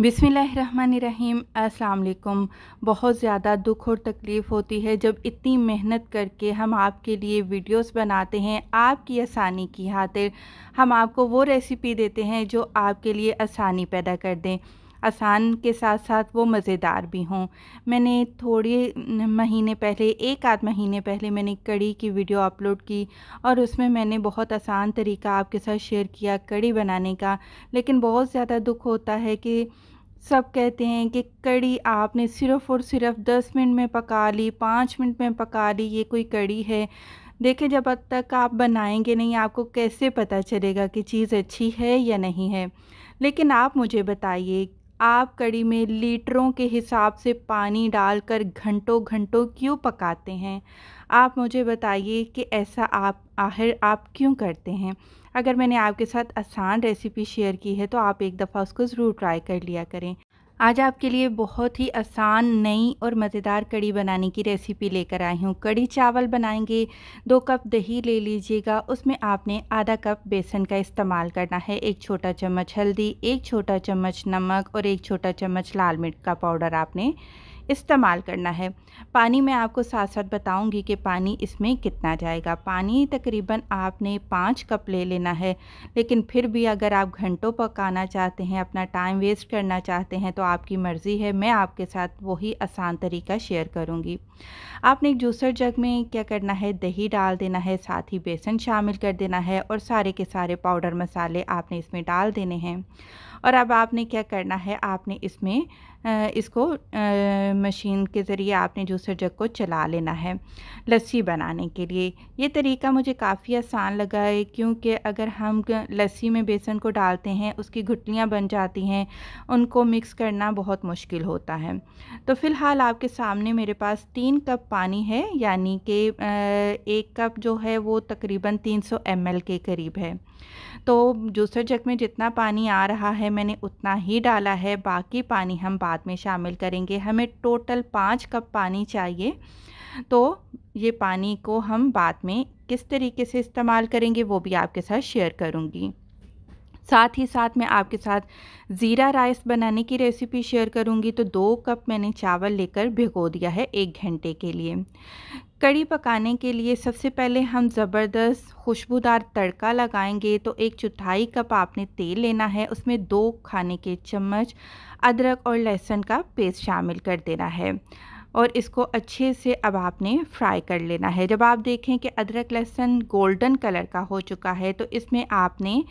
बिसमीम् अलकुम बहुत ज़्यादा दुख और तकलीफ़ होती है जब इतनी मेहनत करके हम आपके लिए वीडियोस बनाते हैं आपकी आसानी की खातिर हम आपको वो रेसिपी देते हैं जो आपके लिए आसानी पैदा कर दें आसान के साथ साथ वो मज़ेदार भी हों मैंने थोड़े महीने पहले एक आध महीने पहले मैंने कड़ी की वीडियो अपलोड की और उसमें मैंने बहुत आसान तरीका आपके साथ शेयर किया कड़ी बनाने का लेकिन बहुत ज़्यादा दुख होता है कि सब कहते हैं कि कड़ी आपने सिर्फ़ और सिर्फ दस मिनट में पका ली पाँच मिनट में पका ली ये कोई कड़ी है देखें जब तक आप बनाएंगे नहीं आपको कैसे पता चलेगा कि चीज़ अच्छी है या नहीं है लेकिन आप मुझे बताइए आप कड़ी में लीटरों के हिसाब से पानी डालकर घंटों घंटों क्यों पकाते हैं आप मुझे बताइए कि ऐसा आप आखिर आप क्यों करते हैं अगर मैंने आपके साथ आसान रेसिपी शेयर की है तो आप एक दफ़ा उसको ज़रूर ट्राई कर लिया करें आज आपके लिए बहुत ही आसान नई और मज़ेदार कड़ी बनाने की रेसिपी लेकर आई हूँ कड़ी चावल बनाएंगे दो कप दही ले लीजिएगा उसमें आपने आधा कप बेसन का इस्तेमाल करना है एक छोटा चम्मच हल्दी एक छोटा चम्मच नमक और एक छोटा चम्मच लाल मिर्च का पाउडर आपने इस्तेमाल करना है पानी मैं आपको साथ साथ बताऊंगी कि पानी इसमें कितना जाएगा पानी तकरीबन आपने पाँच कप ले लेना है लेकिन फिर भी अगर आप घंटों पकाना चाहते हैं अपना टाइम वेस्ट करना चाहते हैं तो आपकी मर्ज़ी है मैं आपके साथ वही आसान तरीका शेयर करूँगी आपने एक जूसर जग में क्या करना है दही डाल देना है साथ ही बेसन शामिल कर देना है और सारे के सारे पाउडर मसाले आपने इसमें डाल देने हैं और अब आपने क्या करना है आपने इसमें इसको मशीन के ज़रिए आपने जूसर जग को चला लेना है लस्सी बनाने के लिए ये तरीका मुझे काफ़ी आसान लगा है क्योंकि अगर हम लस्सी में बेसन को डालते हैं उसकी घुटलियाँ बन जाती हैं उनको मिक्स करना बहुत मुश्किल होता है तो फ़िलहाल आपके सामने मेरे पास तीन कप पानी है यानी कि एक कप जो है वो तकरीबन तीन सौ के करीब है तो जूसर जग में जितना पानी आ रहा है मैंने उतना ही डाला है बाकी पानी हम बाद में शामिल करेंगे हमें टोटल पाँच कप पानी चाहिए तो ये पानी को हम बाद में किस तरीके से इस्तेमाल करेंगे वो भी आपके साथ शेयर करूँगी साथ ही साथ मैं आपके साथ ज़ीरा राइस बनाने की रेसिपी शेयर करूँगी तो दो कप मैंने चावल लेकर भिगो दिया है एक घंटे के लिए कड़ी पकाने के लिए सबसे पहले हम ज़बरदस्त खुशबूदार तड़का लगाएंगे तो एक चौथाई कप आपने तेल लेना है उसमें दो खाने के चम्मच अदरक और लहसुन का पेस्ट शामिल कर देना है और इसको अच्छे से अब आपने फ्राई कर लेना है जब आप देखें कि अदरक लहसुन गोल्डन कलर का हो चुका है तो इसमें आपने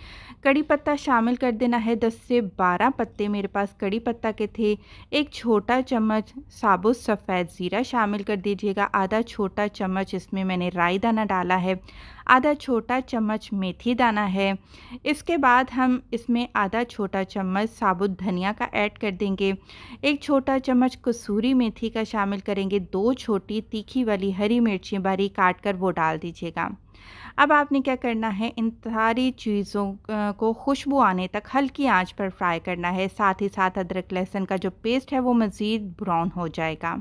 कड़ी पत्ता शामिल कर देना है 10 से 12 पत्ते मेरे पास कड़ी पत्ता के थे एक छोटा चम्मच साबुत सफ़ेद ज़ीरा शामिल कर दीजिएगा आधा छोटा चम्मच इसमें मैंने राई दाना डाला है आधा छोटा चम्मच मेथी दाना है इसके बाद हम इसमें आधा छोटा चम्मच साबुत धनिया का ऐड कर देंगे एक छोटा चम्मच कसूरी मेथी का शामिल करेंगे दो छोटी तीखी वाली हरी मिर्ची बारीक काट कर वो डाल दीजिएगा अब आपने क्या करना है इन सारी चीज़ों को खुशबू आने तक हल्की आंच पर फ्राई करना है साथ ही साथ अदरक लहसुन का जो पेस्ट है वो मज़ीद ब्राउन हो जाएगा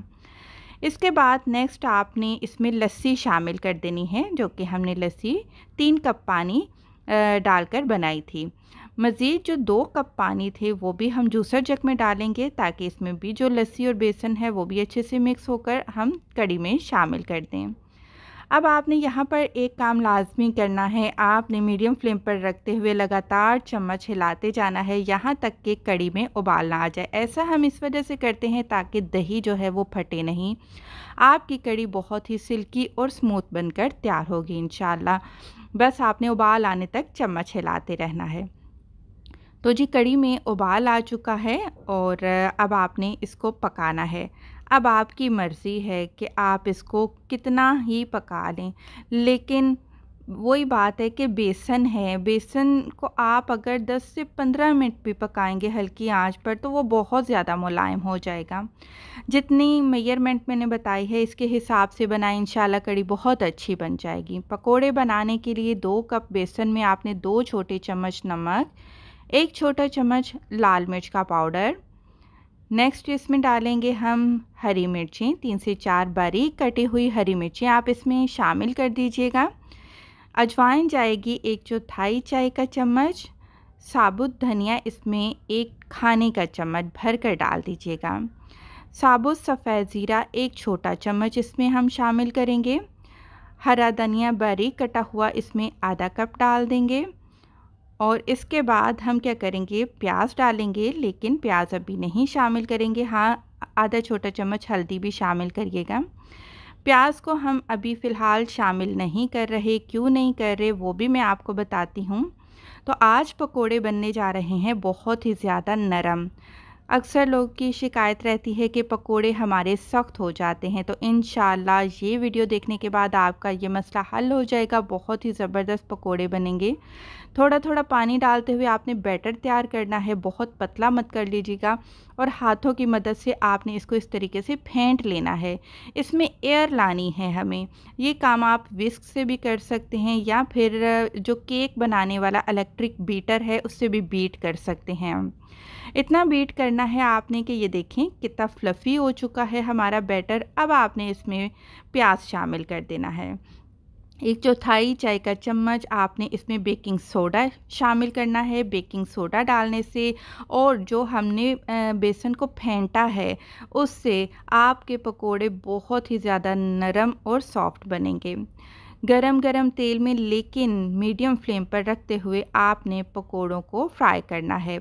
इसके बाद नेक्स्ट आपने इसमें लस्सी शामिल कर देनी है जो कि हमने लस्सी तीन कप पानी डालकर बनाई थी मज़ीद जो दो कप पानी थे वो भी हम जूसर जग में डालेंगे ताकि इसमें भी जो लस्सी और बेसन है वो भी अच्छे से मिक्स होकर हम कड़ी में शामिल कर दें अब आपने यहाँ पर एक काम लाजमी करना है आपने मीडियम फ्लेम पर रखते हुए लगातार चम्मच हिलाते जाना है यहाँ तक कि कड़ी में उबाल ना आ जाए ऐसा हम इस वजह से करते हैं ताकि दही जो है वो फटे नहीं आपकी कड़ी बहुत ही सिल्की और स्मूथ बनकर तैयार होगी इन बस आपने उबाल आने तक चम्मच हिलाते रहना है तो जी कड़ी में उबाल आ चुका है और अब आपने इसको पकाना है अब आपकी मर्ज़ी है कि आप इसको कितना ही पका लें लेकिन वही बात है कि बेसन है बेसन को आप अगर 10 से 15 मिनट भी पकाएंगे हल्की आंच पर तो वो बहुत ज़्यादा मुलायम हो जाएगा जितनी मेयरमेंट मैंने बताई है इसके हिसाब से बनाए इन कड़ी बहुत अच्छी बन जाएगी पकोड़े बनाने के लिए दो कप बेसन में आपने दो छोटे चम्मच नमक एक छोटा चम्मच लाल मिर्च का पाउडर नेक्स्ट इसमें डालेंगे हम हरी मिर्चें तीन से चार बारीक कटी हुई हरी मिर्चें आप इसमें शामिल कर दीजिएगा अजवाइन जाएगी एक चौथाई चाय का चम्मच साबुत धनिया इसमें एक खाने का चम्मच भर कर डाल दीजिएगा साबुत सफ़ेद ज़ीरा एक छोटा चम्मच इसमें हम शामिल करेंगे हरा धनिया बारीक कटा हुआ इसमें आधा कप डाल देंगे और इसके बाद हम क्या करेंगे प्याज डालेंगे लेकिन प्याज अभी नहीं शामिल करेंगे हाँ आधा छोटा चम्मच हल्दी भी शामिल करिएगा प्याज को हम अभी फ़िलहाल शामिल नहीं कर रहे क्यों नहीं कर रहे वो भी मैं आपको बताती हूँ तो आज पकोड़े बनने जा रहे हैं बहुत ही ज़्यादा नरम अक्सर लोग की शिकायत रहती है कि पकोड़े हमारे सख्त हो जाते हैं तो इन ये वीडियो देखने के बाद आपका ये मसला हल हो जाएगा बहुत ही ज़बरदस्त पकोड़े बनेंगे थोड़ा थोड़ा पानी डालते हुए आपने बैटर तैयार करना है बहुत पतला मत कर लीजिएगा और हाथों की मदद से आपने इसको इस तरीके से फेंट लेना है इसमें एयर लानी है हमें ये काम आप विस्क से भी कर सकते हैं या फिर जो केक बनाने वाला इलेक्ट्रिक बीटर है उससे भी बीट कर सकते हैं इतना बीट करना है आपने कि ये देखें कितना फ्लफ़ी हो चुका है हमारा बैटर अब आपने इसमें प्याज शामिल कर देना है एक चौथाई चाय का चम्मच आपने इसमें बेकिंग सोडा शामिल करना है बेकिंग सोडा डालने से और जो हमने बेसन को फेंटा है उससे आपके पकोड़े बहुत ही ज़्यादा नरम और सॉफ्ट बनेंगे गरम गरम तेल में लेकिन मीडियम फ्लेम पर रखते हुए आपने पकोड़ों को फ्राई करना है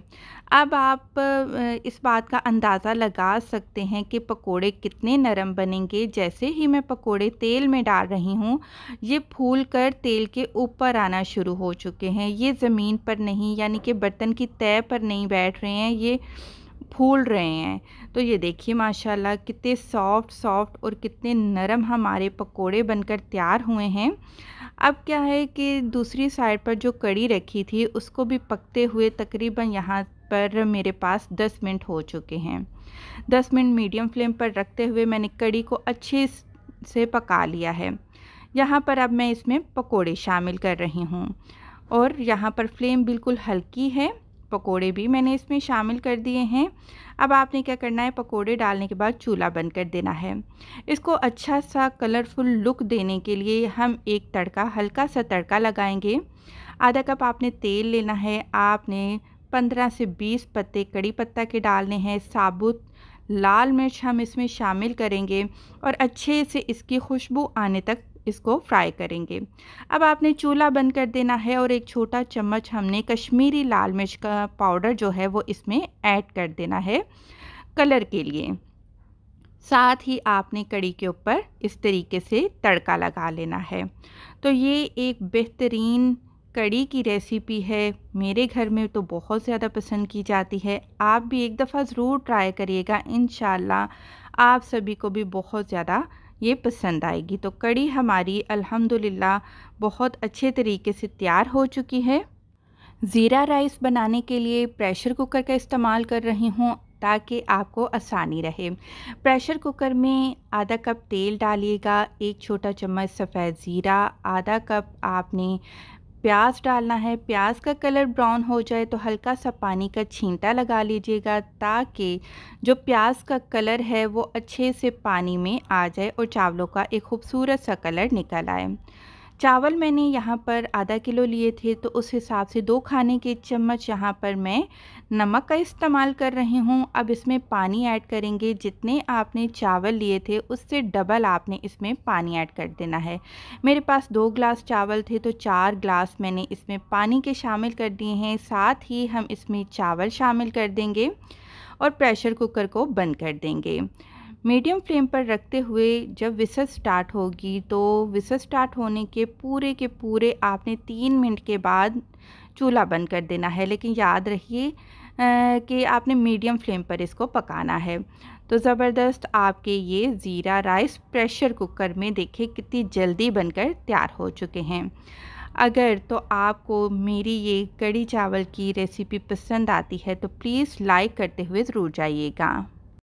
अब आप इस बात का अंदाज़ा लगा सकते हैं कि पकोड़े कितने नरम बनेंगे जैसे ही मैं पकोड़े तेल में डाल रही हूँ ये फूल कर तेल के ऊपर आना शुरू हो चुके हैं ये ज़मीन पर नहीं यानी कि बर्तन की तय पर नहीं बैठ रहे हैं ये फूल रहे हैं तो ये देखिए माशाल्लाह कितने सॉफ्ट सॉफ्ट और कितने नरम हमारे पकोड़े बनकर तैयार हुए हैं अब क्या है कि दूसरी साइड पर जो कड़ी रखी थी उसको भी पकते हुए तकरीबन यहाँ पर मेरे पास 10 मिनट हो चुके हैं 10 मिनट मीडियम फ्लेम पर रखते हुए मैंने कड़ी को अच्छे से पका लिया है यहाँ पर अब मैं इसमें पकौड़े शामिल कर रही हूँ और यहाँ पर फ्लेम बिल्कुल हल्की है पकोड़े भी मैंने इसमें शामिल कर दिए हैं अब आपने क्या करना है पकोड़े डालने के बाद चूल्हा बंद कर देना है इसको अच्छा सा कलरफुल लुक देने के लिए हम एक तड़का हल्का सा तड़का लगाएंगे आधा कप आपने तेल लेना है आपने पंद्रह से बीस पत्ते कड़ी पत्ता के डालने हैं साबुत लाल मिर्च हम इसमें शामिल करेंगे और अच्छे से इसकी खुशबू आने तक इसको फ्राई करेंगे अब आपने चूल्हा बंद कर देना है और एक छोटा चम्मच हमने कश्मीरी लाल मिर्च का पाउडर जो है वो इसमें ऐड कर देना है कलर के लिए साथ ही आपने कड़ी के ऊपर इस तरीके से तड़का लगा लेना है तो ये एक बेहतरीन कड़ी की रेसिपी है मेरे घर में तो बहुत ज़्यादा पसंद की जाती है आप भी एक दफ़ा ज़रूर ट्राई करिएगा इन आप सभी को भी बहुत ज़्यादा ये पसंद आएगी तो कड़ी हमारी अल्हम्दुलिल्लाह बहुत अच्छे तरीके से तैयार हो चुकी है ज़ीरा राइस बनाने के लिए प्रेशर कुकर का इस्तेमाल कर रही हूँ ताकि आपको आसानी रहे प्रेशर कुकर में आधा कप तेल डालिएगा एक छोटा चम्मच सफ़ेद ज़ीरा आधा कप आपने प्याज डालना है प्याज का कलर ब्राउन हो जाए तो हल्का सा पानी का छींटा लगा लीजिएगा ताकि जो प्याज का कलर है वो अच्छे से पानी में आ जाए और चावलों का एक खूबसूरत सा कलर निकल आए चावल मैंने यहाँ पर आधा किलो लिए थे तो उस हिसाब से दो खाने के चम्मच यहाँ पर मैं नमक का इस्तेमाल कर रही हूँ अब इसमें पानी ऐड करेंगे जितने आपने चावल लिए थे उससे डबल आपने इसमें पानी ऐड कर देना है मेरे पास दो ग्लास चावल थे तो चार ग्लास मैंने इसमें पानी के शामिल कर दिए हैं साथ ही हम इसमें चावल शामिल कर देंगे और प्रेशर कुकर को बंद कर देंगे मीडियम फ्लेम पर रखते हुए जब विसल स्टार्ट होगी तो विसल स्टार्ट होने के पूरे के पूरे आपने तीन मिनट के बाद चूल्हा बंद कर देना है लेकिन याद रखिए कि आपने मीडियम फ्लेम पर इसको पकाना है तो ज़बरदस्त आपके ये ज़ीरा राइस प्रेशर कुकर में देखिए कितनी जल्दी बनकर तैयार हो चुके हैं अगर तो आपको मेरी ये कड़ी चावल की रेसिपी पसंद आती है तो प्लीज़ लाइक करते हुए ज़रूर जाइएगा